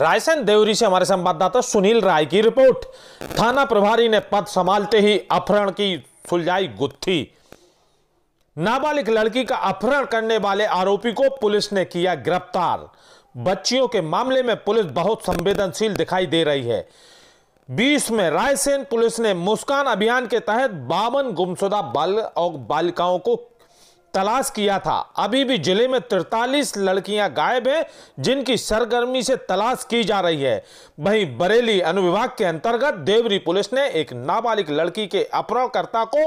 रायसेन देवरी से हमारे संवाददाता सुनील राय की रिपोर्ट थाना प्रभारी ने पद संभालते ही अपहरण की सुलझाई गुत्थी नाबालिग लड़की का अपहरण करने वाले आरोपी को पुलिस ने किया गिरफ्तार बच्चियों के मामले में पुलिस बहुत संवेदनशील दिखाई दे रही है बीस में रायसेन पुलिस ने मुस्कान अभियान के तहत बावन गुमशुदा बाल और बालिकाओं को तलाश किया था अभी भी जिले में तिरतालीस लड़कियां गायब हैं जिनकी सरगर्मी से तलाश की जा रही है वहीं बरेली अनुविभाग के अंतर्गत देवरी पुलिस ने एक नाबालिग लड़की के अपहरणकर्ता को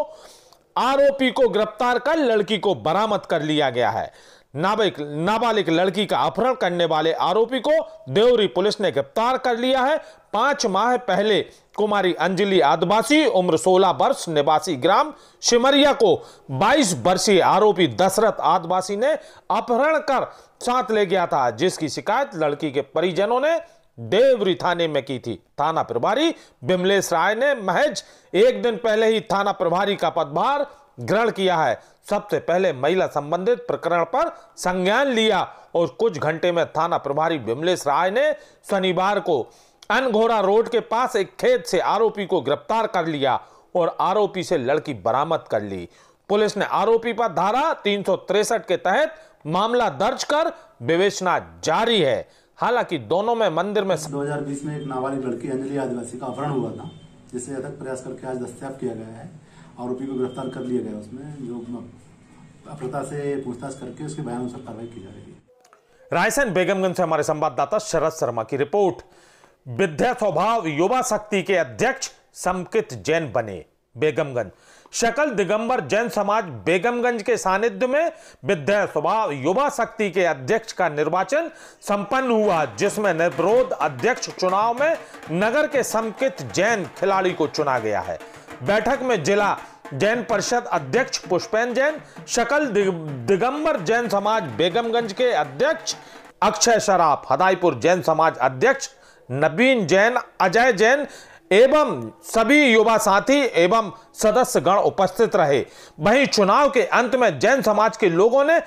आरोपी को गिरफ्तार कर लड़की को बरामद कर लिया गया है नाबालिग नाबालिक लड़की का अपहरण करने वाले आरोपी को देवरी पुलिस ने गिरफ्तार कर लिया है पांच माह पहले कुमारी अंजलि आदिवासी उम्र 16 वर्ष निवासी ग्राम शिमरिया को 22 वर्षीय आरोपी दशरथ आदिवासी ने अपहरण कर साथ ले गया था जिसकी शिकायत लड़की के परिजनों ने देवरी थाने में की थी थाना प्रभारी बिमलेश राय ने महज एक दिन पहले ही थाना प्रभारी का पदभार ग्रहण किया है सबसे पहले महिला संबंधित प्रकरण पर संज्ञान लिया और कुछ घंटे में थाना प्रभारी विमलेश राय ने शनिवार को अनघोरा रोड के पास एक खेत से आरोपी को गिरफ्तार कर लिया और आरोपी से लड़की बरामद कर ली पुलिस ने आरोपी पर धारा तीन के तहत मामला दर्ज कर विवेचना जारी है हालांकि दोनों में मंदिर में 2020 में एक नाबालिग लड़की अंजलि आदिवासी का अपहरण हुआ था जिसे अथक प्रयास करके आज दस्तियाब किया गया है आरोपी को गिरफ्तार कर लिया गया उसमें जो अप्रता से पूछताछ करके उसके बयान अनुसार कार्रवाई की जा रही है रायसेन बेगमगंज से हमारे संवाददाता शरद शर्मा की रिपोर्ट विद्या स्वभाव युवा शक्ति के अध्यक्ष समकित जैन बने बेगमगंज शकल दिगंबर जैन समाज बेगमगंज के सानिध्य में विद्या स्वभाव युवा शक्ति के अध्यक्ष का निर्वाचन संपन्न हुआ जिसमें निर्विरोध अध्यक्ष चुनाव में नगर के समकित जैन खिलाड़ी को चुना गया है बैठक में जिला जैन परिषद अध्यक्ष पुष्पेन जैन शकल दिगंबर जैन समाज बेगमगंज के अध्यक्ष अक्षय शराफ हदाईपुर जैन समाज अध्यक्ष नवीन जैन अजय जैन एवं सभी युवा साथी एवं सदस्य गण उपस्थित रहे वहीं चुनाव के अंत में जैन समाज के लोगों ने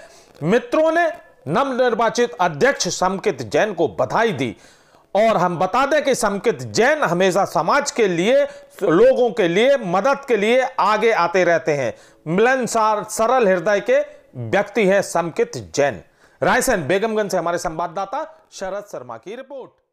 मित्रों ने नवनिर्वाचित अध्यक्ष समकित जैन को बधाई दी और हम बता दें कि समकित जैन हमेशा समाज के लिए लोगों के लिए मदद के लिए आगे आते रहते हैं मिलनसार सरल हृदय के व्यक्ति हैं समकित जैन रायसेन बेगमगंज से हमारे संवाददाता शरद शर्मा की रिपोर्ट